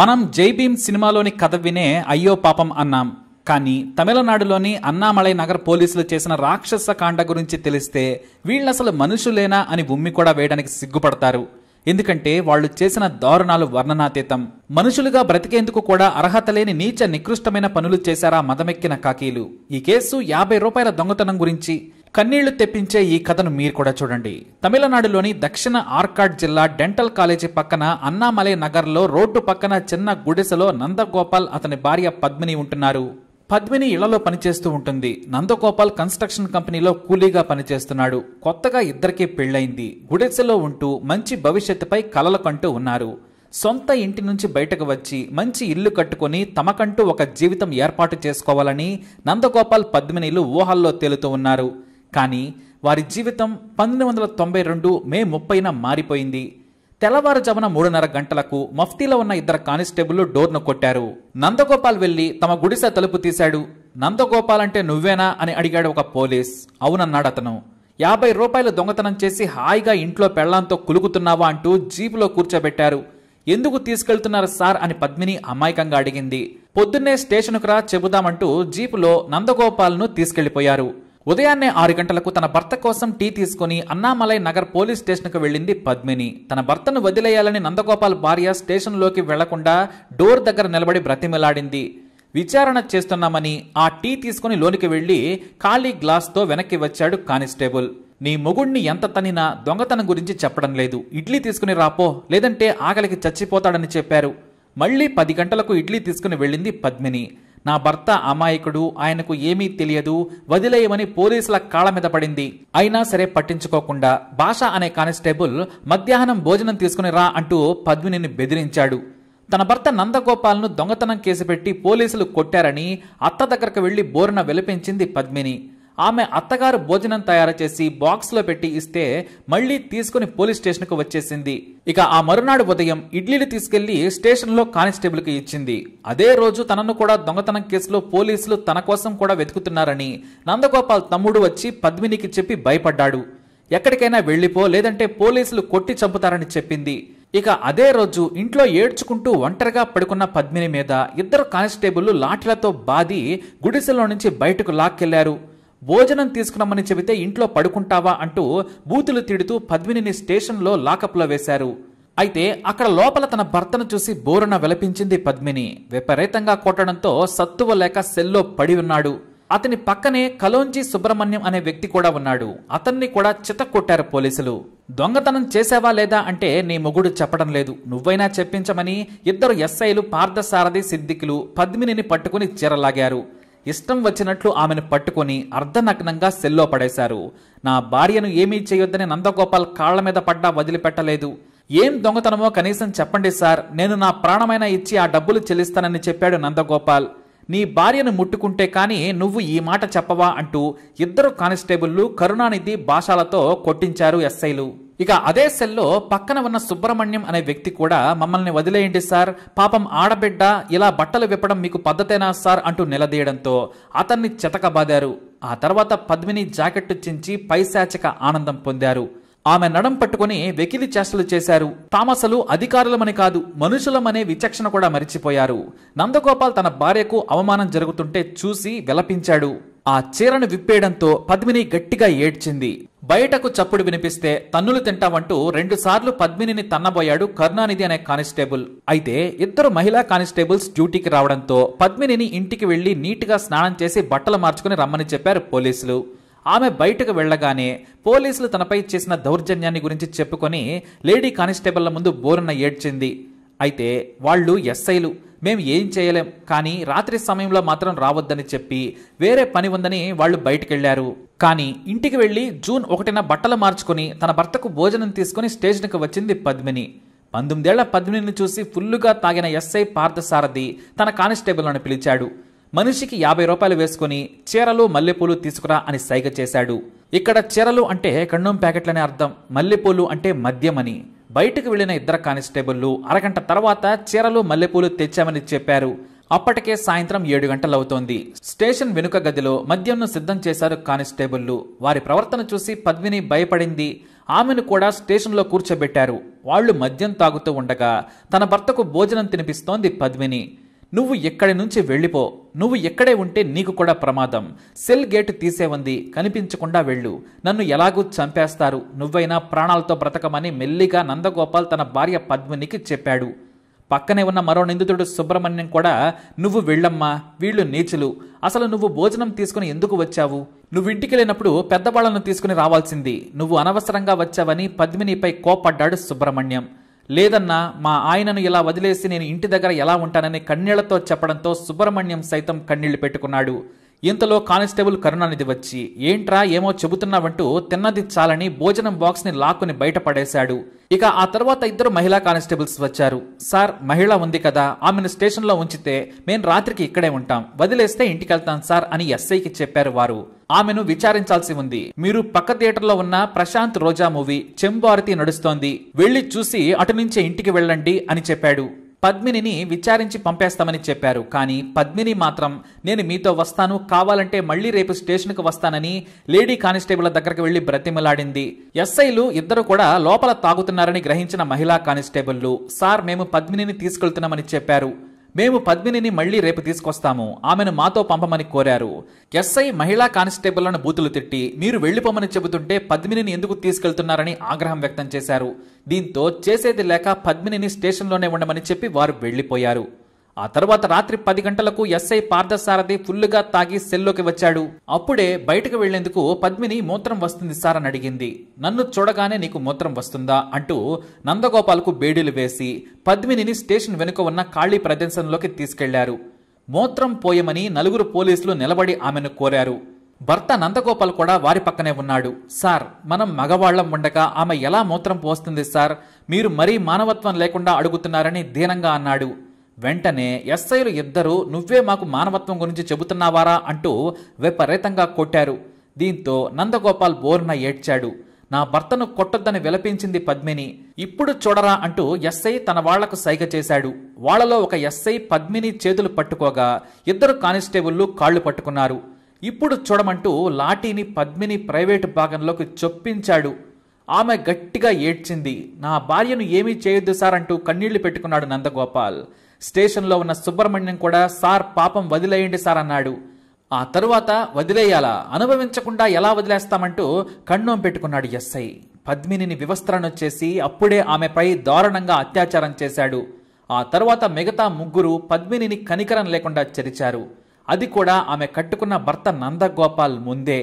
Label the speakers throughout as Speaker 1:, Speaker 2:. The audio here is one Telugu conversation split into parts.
Speaker 1: మనం జైభీమ్ సినిమాలోని కథ వినే అయ్యో పాపం అన్నాం కానీ తమిళనాడులోని అన్నామలై నగర్ పోలీసులు చేసిన రాక్షస కాండ గురించి తెలిస్తే వీళ్ళసలు మనుషులేనా అని ఉమ్మి కూడా వేయడానికి సిగ్గుపడతారు ఎందుకంటే వాళ్ళు చేసిన దారుణాలు వర్ణనాతీతం మనుషులుగా బ్రతికేందుకు కూడా అర్హత లేని నీచ నికృష్టమైన పనులు చేశారా మదమెక్కిన కాకీలు ఈ కేసు యాభై రూపాయల దొంగతనం గురించి కన్నీళ్లు తెప్పించే ఈ కథను మీరు కూడా చూడండి తమిళనాడులోని దక్షిణ ఆర్కాడ్ జిల్లా డెంటల్ కాలేజీ పక్కన అన్నామలై నగర్లో రోడ్డు పక్కన చిన్న గుడిసెలో నందగోపాల్ అతని భార్య పద్మిని ఉంటున్నారు పద్మిని ఇళ్లలో పనిచేస్తూ ఉంటుంది నందగోపాల్ కన్స్ట్రక్షన్ కంపెనీలో కూలీగా పనిచేస్తున్నాడు కొత్తగా ఇద్దరికీ పెళ్లైంది గుడిసెలో ఉంటూ మంచి భవిష్యత్తుపై కలలు కంటూ ఉన్నారు సొంత ఇంటి నుంచి బయటకు వచ్చి మంచి ఇల్లు కట్టుకొని తమకంటూ ఒక జీవితం ఏర్పాటు చేసుకోవాలని నందగోపాల్ పద్మినిలు ఊహల్లో తేలుతూ ఉన్నారు కానీ వారి జీవితం పంతొమ్మిది వందల తొంభై రెండు మే ముప్పైన మారిపోయింది తెల్లవారుజామున మూడున్నర గంటలకు మఫ్తీలో ఉన్న ఇద్దరు కానిస్టేబుల్లు డోర్ను కొట్టారు నందగోపాల్ వెళ్లి తమ గుడిసె తలుపు తీశాడు నందగోపాల్ అంటే నువ్వేనా అని అడిగాడు ఒక పోలీస్ అవునన్నాడు అతను యాభై రూపాయలు దొంగతనం చేసి హాయిగా ఇంట్లో పెళ్లాంతో కులుగుతున్నావా అంటూ జీపులో కూర్చోబెట్టారు ఎందుకు తీసుకెళ్తున్నారు సార్ అని పద్మిని అమాయకంగా అడిగింది పొద్దున్నే స్టేషన్కు రా చెబుదామంటూ జీపులో నందగోపాల్ను తీసుకెళ్లిపోయారు ఉదయాన్నే ఆరు గంటలకు తన భర్త కోసం టీ తీసుకుని అన్నామలై నగర్ పోలీస్ స్టేషన్కు వెళ్ళింది పద్మిని తన భర్తను వదిలేయాలని నందగోపాల్ భార్య స్టేషన్లోకి వెళ్లకుండా డోర్ దగ్గర నిలబడి బ్రతిమిలాడింది విచారణ చేస్తున్నామని ఆ టీ తీసుకుని లోనికి వెళ్ళి ఖాళీ గ్లాస్తో వెనక్కి వచ్చాడు కానిస్టేబుల్ నీ మొగుణ్ణి ఎంత తనినా దొంగతనం గురించి చెప్పడం లేదు ఇడ్లీ తీసుకుని రాపో లేదంటే ఆకలికి చచ్చిపోతాడని చెప్పారు మళ్లీ పది గంటలకు ఇడ్లీ తీసుకుని వెళ్ళింది పద్మిని నా భర్త అమాయకుడు ఆయనకు ఏమీ తెలియదు వదిలేయమని పోలీసుల కాళ్ళ మీద పడింది అయినా సరే పట్టించుకోకుండా భాష అనే కానిస్టేబుల్ మధ్యాహ్నం భోజనం తీసుకుని రా అంటూ పద్మినిని బెదిరించాడు తన భర్త నందగోపాల్ను దొంగతనం కేసు పెట్టి పోలీసులు కొట్టారని అత్త దగ్గరకు వెళ్లి బోరున వెలిపించింది పద్మిని ఆమె అత్తగారు భోజనం తయారు చేసి బాక్స్లో పెట్టి ఇస్తే మళ్లీ తీసుకుని పోలీస్ స్టేషన్కు వచ్చేసింది ఇక ఆ మరునాడు ఉదయం ఇడ్లీలు తీసుకెళ్లి స్టేషన్లో కానిస్టేబుల్కి ఇచ్చింది అదే రోజు తనను కూడా దొంగతనం కేసులో పోలీసులు తన కోసం కూడా వెతుకుతున్నారని నందగోపాల్ తమ్ముడు వచ్చి పద్మినికి చెప్పి భయపడ్డాడు ఎక్కడికైనా వెళ్ళిపో లేదంటే పోలీసులు కొట్టి చంపుతారని చెప్పింది ఇక అదే రోజు ఇంట్లో ఏడ్చుకుంటూ ఒంటరిగా పడుకున్న పద్మిని మీద ఇద్దరు కానిస్టేబుల్ లాఠీలతో బాది గుడిసెలో నుంచి బయటకు లాక్కెళ్లారు భోజనం తీసుకున్నామని చెబితే ఇంట్లో పడుకుంటావా అంటూ బూతులు తిడుతూ పద్మినిని స్టేషన్లో లాకప్లో వేశారు అయితే అక్కడ లోపల తన భర్తను చూసి బోరున విలపించింది పద్మిని విపరీతంగా కొట్టడంతో సత్తువ లేక సెల్లో పడి ఉన్నాడు అతని పక్కనే కలోంజీ సుబ్రహ్మణ్యం అనే వ్యక్తి కూడా ఉన్నాడు అతన్ని కూడా కొట్టారు పోలీసులు దొంగతనం చేసావా లేదా అంటే నీ మొగుడు చెప్పడం లేదు నువ్వైనా చెప్పించమని ఇద్దరు ఎస్ఐలు పార్థసారథి సిద్దికులు పద్మినిని పట్టుకుని చీరలాగారు ఇష్టం వచ్చినట్లు ఆమెను పట్టుకుని అర్ధనగ్నంగా సెల్లో పడేశారు నా భార్యను ఏమీ చేయొద్దని నందగోపాల్ కాళ్ల మీద పడ్డా వదిలిపెట్టలేదు ఏం దొంగతనమో కనీసం చెప్పండి సార్ నేను నా ప్రాణమైనా ఇచ్చి ఆ డబ్బులు చెల్లిస్తానని చెప్పాడు నందగోపాల్ నీ భార్యను ముట్టుకుంటే కానీ నువ్వు ఈ మాట చెప్పవా అంటూ ఇద్దరు కానిస్టేబుళ్లు కరుణానిధి భాషలతో కొట్టించారు ఎస్ఐలు ఇక అదే సెల్లో పక్కన ఉన్న సుబ్రహ్మణ్యం అనే వ్యక్తి కూడా మమ్మల్ని వదిలేయండి సార్ పాపం ఆడబిడ్డ ఇలా బట్టలు విప్పడం మీకు పద్ధతేనా సార్ అంటూ నిలదీయడంతో అతన్ని చెతకబాదారు ఆ తర్వాత పద్మిని జాకెట్టు చించి పైశాచిక ఆనందం పొందారు ఆమె నడం పట్టుకుని వెకిలి చేష్టలు చేశారు తామసలు అధికారులమని కాదు మనుషులమనే విచక్షణ కూడా మరిచిపోయారు నందగోపాల్ తన భార్యకు అవమానం జరుగుతుంటే చూసి విలపించాడు ఆ చీరను విప్పేయడంతో పద్మిని గట్టిగా ఏడ్చింది బయటకు చప్పుడు వినిపిస్తే తన్నులు తింటామంటూ రెండుసార్లు పద్మినిని తన్నబోయాడు కరుణానిధి అనే కానిస్టేబుల్ అయితే ఇద్దరు మహిళా కానిస్టేబుల్స్ డ్యూటీకి రావడంతో పద్మినిని ఇంటికి వెళ్లి నీట్గా స్నానం చేసి బట్టలు మార్చుకుని రమ్మని చెప్పారు పోలీసులు ఆమె బయటకు వెళ్లగానే పోలీసులు తనపై చేసిన దౌర్జన్యాన్ని గురించి చెప్పుకొని లేడీ కానిస్టేబుల్ల ముందు బోరున ఏడ్చింది అయితే వాళ్ళు ఎస్ఐలు మేము ఏం చేయలేం కానీ రాత్రి సమయంలో మాత్రం రావద్దని చెప్పి వేరే పని ఉందని వాళ్ళు బయటికెళ్లారు కానీ ఇంటికి వెళ్ళి జూన్ ఒకటిన బట్టలు మార్చుకుని తన భర్తకు భోజనం తీసుకుని స్టేషన్కి వచ్చింది పద్మిని పంతొమ్మిదేళ్ల పద్మినిని చూసి ఫుల్లుగా తాగిన ఎస్ఐ పార్థసారథి తన కానిస్టేబుల్ను పిలిచాడు మనిషికి యాభై రూపాయలు వేసుకుని చీరలు మల్లెపూలు తీసుకురా అని సైగ చేశాడు ఇక్కడ చీరలు అంటే కన్నం ప్యాకెట్లనే అర్థం మల్లెపూలు అంటే మద్యం అని బయటకు వెళ్లిన ఇద్దరు కానిస్టేబుల్లు అరగంట తర్వాత చీరలు మల్లెపూలు తెచ్చామని చెప్పారు అప్పటికే సాయంత్రం ఏడు గంటలవుతోంది స్టేషన్ వెనుక గదిలో మద్యంను సిద్ధం చేశారు కానిస్టేబుల్లు వారి ప్రవర్తన చూసి పద్మిని భయపడింది ఆమెను కూడా స్టేషన్లో కూర్చోబెట్టారు వాళ్లు మద్యం తాగుతూ ఉండగా తన భర్తకు భోజనం తినిపిస్తోంది పద్మిని నువ్వు ఇక్కడి నుంచి వెళ్ళిపో నువ్వు ఎక్కడే ఉంటే నీకు కూడా ప్రమాదం సెల్ గేటు తీసే ఉంది కనిపించకుండా వెళ్ళు నన్ను ఎలాగూ చంపేస్తారు నువ్వైనా ప్రాణాలతో బ్రతకమని మెల్లిగా నందగోపాల్ తన భార్య పద్మినికి చెప్పాడు పక్కనే ఉన్న మరో నిందితుడు సుబ్రహ్మణ్యం కూడా నువ్వు వెళ్ళమ్మా వీళ్ళు నీచులు అసలు నువ్వు భోజనం తీసుకుని ఎందుకు వచ్చావు నువ్వు ఇంటికి లేనప్పుడు పెద్దవాళ్లను తీసుకుని రావాల్సింది నువ్వు అనవసరంగా వచ్చావని పద్మినిపై కోపడ్డాడు సుబ్రహ్మణ్యం లేదన్నా మా ఆయనను ఇలా వదిలేసి నేను ఇంటి దగ్గర ఎలా ఉంటానని కన్నీళ్లతో చెప్పడంతో సుబ్రహ్మణ్యం సైతం కన్నీళ్లు పెట్టుకున్నాడు ఇంతలో కానిస్టేబుల్ కరుణానిధి వచ్చి ఏంట్రా ఏమో చెబుతున్నావంటూ తిన్నది చాలని భోజనం బాక్స్ని లాక్కుని బయటపడేశాడు ఇక ఆ తర్వాత ఇద్దరు మహిళా కానిస్టేబుల్స్ వచ్చారు సార్ మహిళ ఉంది కదా ఆమెను స్టేషన్లో ఉంచితే మేం రాత్రికి ఇక్కడే ఉంటాం వదిలేస్తే ఇంటికెళ్తాం సార్ అని ఎస్ఐకి చెప్పారు వారు ఆమెను విచారించాల్సి ఉంది మీరు పక్క థియేటర్లో ఉన్న ప్రశాంత్ రోజా మూవీ చెంబారతి నడుస్తోంది వెళ్లి చూసి అటు నుంచే ఇంటికి వెళ్ళండి అని చెప్పాడు పద్మినిని విచారించి పంపేస్తామని చెప్పారు కానీ పద్మిని మాత్రం నేను మీతో వస్తాను కావాలంటే మళ్లీ రేపు స్టేషన్కు వస్తానని లేడీ కానిస్టేబుల్ దగ్గరకు వెళ్లి బ్రతిమలాడింది ఎస్ఐలు ఇద్దరు కూడా లోపల తాగుతున్నారని గ్రహించిన మహిళా కానిస్టేబుల్లు సార్ మేము పద్మినిని తీసుకెళ్తున్నామని చెప్పారు మేము పద్మినిని మళ్లీ రేపు తీసుకొస్తాము ఆమెను మాతో పంపమని కోరారు ఎస్ఐ మహిళా కానిస్టేబుల్లను బూతులు తిట్టి మీరు వెళ్లిపోమని చెబుతుంటే పద్మినిని ఎందుకు తీసుకెళ్తున్నారని ఆగ్రహం వ్యక్తం చేశారు దీంతో చేసేది లేక పద్మినిని స్టేషన్లోనే ఉండమని చెప్పి వారు వెళ్లిపోయారు ఆ తర్వాత రాత్రి పది గంటలకు ఎస్ఐ పార్థసారథి ఫుల్లుగా తాగి సెల్లోకి వచ్చాడు అప్పుడే బయటకు వెళ్లేందుకు పద్మిని మూత్రం వస్తుంది సార్ అని అడిగింది నన్ను చూడగానే నీకు మూత్రం వస్తుందా అంటూ నందగోపాల్కు బేడీలు వేసి పద్మినిని స్టేషన్ వెనుక ఉన్న ఖాళీ ప్రదేశంలోకి తీసుకెళ్లారు మూత్రం పోయమని నలుగురు పోలీసులు నిలబడి ఆమెను కోరారు భర్త నందగోపాల్ కూడా వారి పక్కనే ఉన్నాడు సార్ మనం మగవాళ్లం ఉండగా ఆమె ఎలా మూత్రం పోస్తుంది సార్ మీరు మరీ మానవత్వం లేకుండా అడుగుతున్నారని దీనంగా అన్నాడు వెంటనే ఎస్ఐలు ఇద్దరు నువ్వే మాకు మానవత్వం గురించి చెబుతున్నావారా అంటూ విపరీతంగా కొట్టారు దీంతో నందగోపాల్ బోర్న ఏడ్చాడు నా భర్తను కొట్టొద్దని విలపించింది పద్మిని ఇప్పుడు చూడరా అంటూ ఎస్ఐ తన వాళ్లకు సైగ చేశాడు వాళ్లలో ఒక ఎస్ఐ పద్మిని చేతులు పట్టుకోగా ఇద్దరు కానిస్టేబుళ్లు కాళ్లు పట్టుకున్నారు ఇప్పుడు చూడమంటూ లాఠీని పద్మిని ప్రైవేటు భాగంలోకి చొప్పించాడు ఆమె గట్టిగా ఏడ్చింది నా భార్యను ఏమీ చేయొద్దు సార్ అంటూ కన్నీళ్లు పెట్టుకున్నాడు నందగోపాల్ స్టేషన్లో ఉన్న సుబ్రహ్మణ్యం కూడా సార్ పాపం వదిలేయండి సార్ అన్నాడు ఆ తరువాత వదిలేయాలా అనుభవించకుండా ఎలా వదిలేస్తామంటూ కಣ್ಣోం పెట్టుకున్నాడు ఎస్ఐ పద్మినిని వివస్త్రను చేసి అప్పుడే ఆమెపై దారుణంగా అత్యాచారం చేశాడు ఆ తరువాత మిగతా ముగ్గురు పద్మినిని కనికరం లేకుండా చెరిచారు అది కూడా ఆమె కట్టుకున్న భర్త నందగోపాల్ ముందే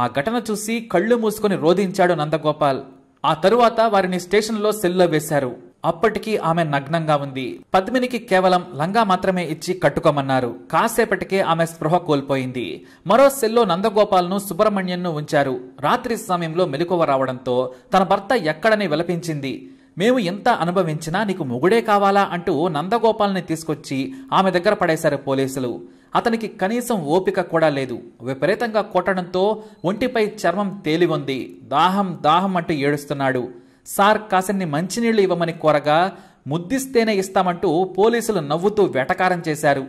Speaker 1: ఆ ఘటన చూసి కళ్ళు మూసుకొని రోధించాడు నందగోపాల్ ఆ తరువాత వారిని స్టేషన్లో సెల్లో వేశారు అప్పటికీ ఆమె నగ్నంగా ఉంది పద్మినికి కేవలం లంగా మాత్రమే ఇచ్చి కట్టుకోమన్నారు కాసేపటికే ఆమె స్పృహ కోల్పోయింది మరో సెల్లో నందగోపాల్ను సుబ్రహ్మణ్యంను ఉంచారు రాత్రి సమయంలో మెలకువ రావడంతో తన భర్త ఎక్కడని విలపించింది మేము ఎంత అనుభవించినా నీకు మొగుడే కావాలా అంటూ నందగోపాల్ని తీసుకొచ్చి ఆమె దగ్గర పడేశారు పోలీసులు అతనికి కనీసం ఓపిక కూడా లేదు విపరీతంగా కొట్టడంతో ఒంటిపై చర్మం తేలి ఉంది దాహం దాహం అంటూ ఏడుస్తున్నాడు సార్ కాసిన్ని మంచినీళ్లు ఇవ్వమని కోరగా ముద్దిస్తేనే ఇస్తామంటూ పోలీసులు నవ్వుతూ వెటకారం చేశారు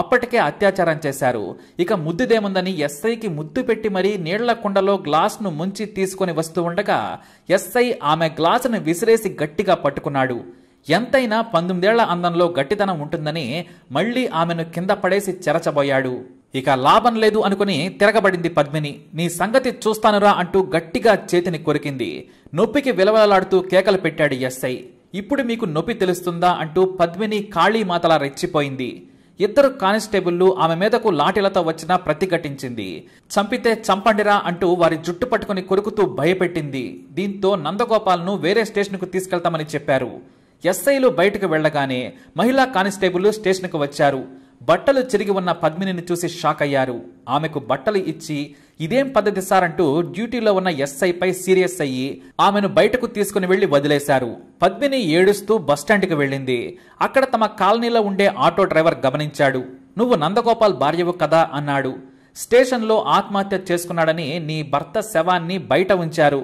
Speaker 1: అప్పటికే అత్యాచారం చేశారు ఇక ముద్దుదేముందని ఎస్ఐకి ముద్దు పెట్టి మరీ నీళ్ల కుండలో గ్లాస్ను ముంచి తీసుకుని వస్తూ ఉండగా ఎస్ఐ ఆమె గ్లాసును విసిరేసి గట్టిగా పట్టుకున్నాడు ఎంతైనా పంతొమ్మిదేళ్ల అందంలో గట్టితనం ఉంటుందని మళ్లీ ఆమెను కింద పడేసి చెరచబోయాడు ఇక లాభం లేదు అనుకుని తిరగబడింది పద్మిని నీ సంగతి చూస్తానురా అంటూ గట్టిగా చేతిని కొరికింది నొప్పికి విలవలలాడుతూ కేకలు పెట్టాడు ఎస్ఐ ఇప్పుడు మీకు నొప్పి తెలుస్తుందా అంటూ పద్మిని ఖాళీ మాతలా రెచ్చిపోయింది ఇద్దరు కానిస్టేబుల్లు ఆమె మీదకు లాఠీలతో వచ్చినా ప్రతిఘటించింది చంపితే చంపండిరా అంటూ వారి జుట్టు పట్టుకుని కొరుకుతూ భయపెట్టింది దీంతో నందగోపాల్ను వేరే స్టేషన్కు తీసుకెళ్తామని చెప్పారు ఎస్ఐలు బయటకు వెళ్లగానే మహిళా కానిస్టేబుల్ స్టేషన్కు వచ్చారు బట్టలు చిరిగి ఉన్న పద్మినిని చూసి షాక్ అయ్యారు ఆమెకు బట్టలు ఇచ్చి ఇదేం పద్ధతి సార్ అంటూ డ్యూటీలో ఉన్న ఎస్ఐపై సీరియస్ అయ్యి ఆమెను బయటకు తీసుకుని వెళ్లి వదిలేశారు పద్మిని ఏడుస్తూ బస్టాండ్కి వెళ్ళింది అక్కడ తమ కాలనీలో ఉండే ఆటో డ్రైవర్ గమనించాడు నువ్వు నందగోపాల్ భార్యవు కదా అన్నాడు స్టేషన్లో ఆత్మహత్య చేసుకున్నాడని నీ భర్త శవాన్ని బయట ఉంచారు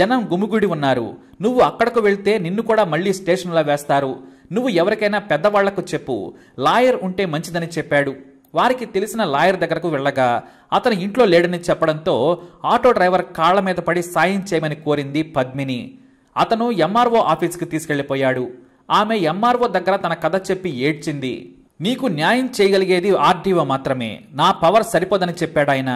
Speaker 1: జనం గుమిగుడి ఉన్నారు నువ్వు అక్కడకు వెళ్తే నిన్ను కూడా మళ్ళీ స్టేషన్లో వేస్తారు నువ్వు ఎవరికైనా పెద్దవాళ్లకు చెప్పు లాయర్ ఉంటే మంచిదని చెప్పాడు వారికి తెలిసిన లాయర్ దగ్గరకు వెళ్ళగా అతను ఇంట్లో లేడని చెప్పడంతో ఆటో డ్రైవర్ కాళ్ల మీద పడి సాయం చేయమని కోరింది పద్మిని అతను ఎంఆర్ఓ ఆఫీస్కి తీసుకెళ్లిపోయాడు ఆమె ఎంఆర్ఓ దగ్గర తన కథ చెప్పి ఏడ్చింది నీకు న్యాయం చేయగలిగేది ఆర్డీఓ మాత్రమే నా పవర్ సరిపోదని చెప్పాడాయన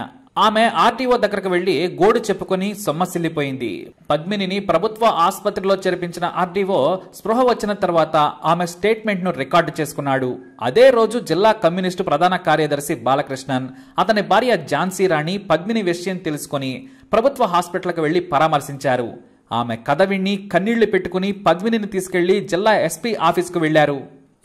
Speaker 1: ఆమె ఆర్టీఓ దగ్గరకు వెళ్లి గోడు చెప్పుకుని సొమ్మసిల్లిపోయింది పద్మినిని ప్రభుత్వ ఆసుపత్రిలో చేర్పించిన ఆర్టీఓ స్పృహ వచ్చిన తర్వాత ఆమె స్టేట్మెంట్ను రికార్డు చేసుకున్నాడు అదే రోజు జిల్లా కమ్యూనిస్టు ప్రధాన కార్యదర్శి బాలకృష్ణన్ అతని భార్య ఝాన్సీ రాణి పద్మిని విషయం తెలుసుకుని ప్రభుత్వ హాస్పిటల్కి వెళ్లి పరామర్శించారు ఆమె కథ విని కన్నీళ్లు పెట్టుకుని పద్మినిని తీసుకెళ్లి జిల్లా ఎస్పీ ఆఫీస్కు వెళ్లారు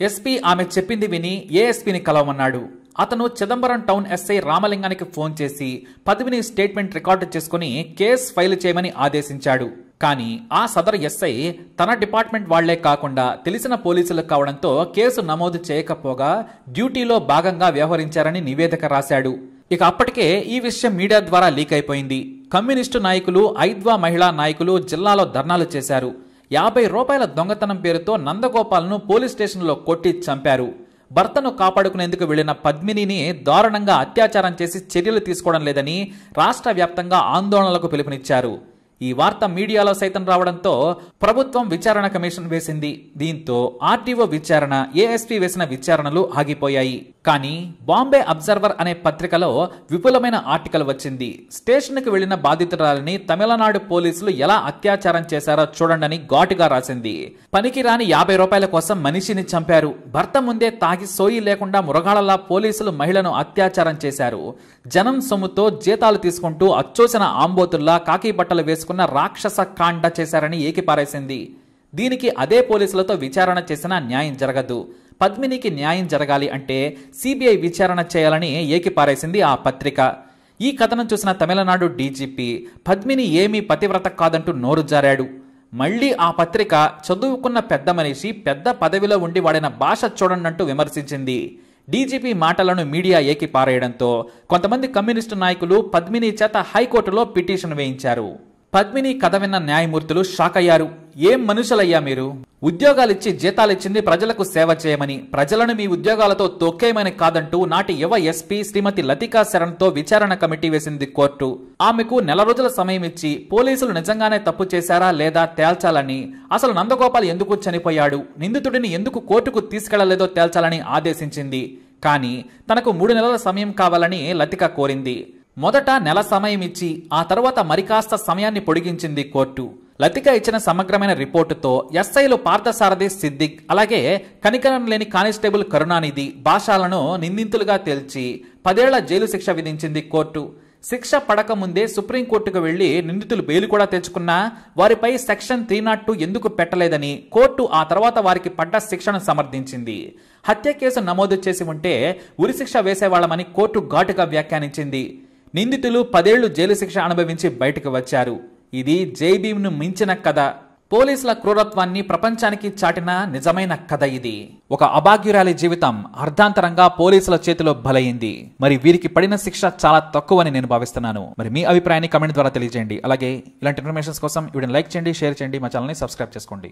Speaker 1: ఎస్పీ ఆమె చెప్పింది విని ఏఎస్పీని కలవమన్నాడు అతను చిదంబరం టౌన్ ఎస్ఐ రామలింగానికి ఫోన్ చేసి పదవిని స్టేట్మెంట్ రికార్డు చేసుకుని కేసు ఫైల్ చేయమని ఆదేశించాడు కానీ ఆ సదర్ ఎస్ఐ తన డిపార్ట్మెంట్ వాళ్లే కాకుండా తెలిసిన పోలీసులు కావడంతో కేసు నమోదు చేయకపోగా డ్యూటీలో భాగంగా వ్యవహరించారని నివేదిక రాశాడు ఇక అప్పటికే ఈ విషయం మీడియా ద్వారా లీక్ అయిపోయింది కమ్యూనిస్టు నాయకులు ఐద్వా మహిళా నాయకులు జిల్లాలో ధర్నాలు చేశారు యాభై రూపాయల దొంగతనం పేరుతో నందగోపాల్ను పోలీస్ స్టేషన్లో కొట్టి చంపారు భర్తను కాపాడుకునేందుకు వెళ్లిన పద్మినిని దారుణంగా అత్యాచారం చేసి చర్యలు తీసుకోవడం లేదని రాష్ట్ర వ్యాప్తంగా ఆందోళనలకు పిలుపునిచ్చారు ఈ వార్త మీడియాలో సైతం రావడంతో ప్రభుత్వం విచారణ కమిషన్ వేసింది దీంతో ఆర్టీఓ విచారణ ఏఎస్పీ వేసిన విచారణలు ఆగిపోయాయి కానీ బాంబే అబ్జర్వర్ అనే పత్రికలో విపులమైన ఆర్టికల్ వచ్చింది స్టేషన్కు వెళ్లిన బాధితురాలని తమిళనాడు పోలీసులు ఎలా అత్యాచారం చేశారో చూడండని ఘాటుగా రాసింది పనికిరాని యాభై రూపాయల కోసం మనిషిని చంపారు భర్త ముందే తాగి సోయి లేకుండా మురగాళలా పోలీసులు మహిళను అత్యాచారం చేశారు జనం సొమ్ముతో జీతాలు తీసుకుంటూ అచ్చోసిన ఆంబోతుల్లా కాకి బట్టలు వేసుకుని చేసుకున్న రాక్షస కాండ చేశారని ఏకిపారేసింది దీనికి అదే పోలీసులతో విచారణ చేసినా న్యాయం జరగదు పద్మినికి న్యాయం జరగాలి అంటే సిబిఐ విచారణ చేయాలని ఏకిపారేసింది ఆ పత్రిక ఈ కథనం చూసిన తమిళనాడు డీజీపీ పద్మిని ఏమీ పతివ్రత కాదంటూ నోరు జారాడు మళ్లీ ఆ పత్రిక చదువుకున్న పెద్ద మనిషి పెద్ద పదవిలో ఉండి వాడిన భాష చూడనంటూ విమర్శించింది డీజీపీ మాటలను మీడియా ఏకి పారేయడంతో కొంతమంది కమ్యూనిస్టు నాయకులు పద్మిని చేత హైకోర్టులో పిటిషన్ వేయించారు పద్మిని కథ విన్న న్యాయమూర్తులు షాక్ అయ్యారు ఏం మనుషులయ్యా మీరు ఉద్యోగాలిచ్చి జీతాలిచ్చింది ప్రజలకు సేవ చేయమని ప్రజలను మీ ఉద్యోగాలతో తొక్కేయమని కాదంటూ నాటి యువ ఎస్పీ శ్రీమతి లతికా శరణ్తో విచారణ కమిటీ వేసింది కోర్టు ఆమెకు నెల రోజుల సమయం ఇచ్చి పోలీసులు నిజంగానే తప్పు చేశారా లేదా తేల్చాలని అసలు నందగోపాల్ ఎందుకు చనిపోయాడు నిందితుడిని ఎందుకు కోర్టుకు తీసుకెళ్లలేదో తేల్చాలని ఆదేశించింది కానీ తనకు మూడు నెలల సమయం కావాలని లతిక కోరింది మొదట నెల సమయం ఇచ్చి ఆ తర్వాత మరికాస్త సమయాన్ని పొడిగించింది కోర్టు లతిక ఇచ్చిన సమగ్రమైన రిపోర్టుతో ఎస్ఐలు పార్థసారథి సిద్దిక్ అలాగే కనికరం లేని కానిస్టేబుల్ కరుణానిధి భాషలను నిందితులుగా తేల్చి పదేళ్ల జైలు శిక్ష విధించింది కోర్టు శిక్ష పడకముందే సుప్రీంకోర్టుకు వెళ్లి నిందితులు బెయిల్ కూడా తెచ్చుకున్నా వారిపై సెక్షన్ త్రీ నాట్ టూ ఎందుకు పెట్టలేదని కోర్టు ఆ తర్వాత వారికి పడ్డ శిక్షను సమర్థించింది హత్య కేసు నమోదు చేసి ఉంటే ఉరిశిక్ష వేసేవాళ్లమని కోర్టు ఘాటుగా వ్యాఖ్యానించింది నిందితులు పదేళ్లు జైలు శిక్ష అనుభవించి బయటకు వచ్చారు ఇది జైబీమ్ను మించిన కథ పోలీసుల క్రూరత్వాన్ని ప్రపంచానికి చాటిన నిజమైన కథ ఇది ఒక అభాగ్యురాలి జీవితం అర్ధాంతరంగా పోలీసుల చేతిలో బలయింది మరి వీరికి పడిన శిక్ష చాలా తక్కువని నేను భావిస్తున్నాను మరి మీ అభిప్రాయాన్ని కమెంట్ ద్వారా తెలియజేయండి అలాగే ఇలాంటి ఇన్ఫర్మేషన్స్ కోసం వీడిని లైక్ చేయండి షేర్ చేయండి మా ఛానల్ని సబ్స్క్రైబ్ చేసుకోండి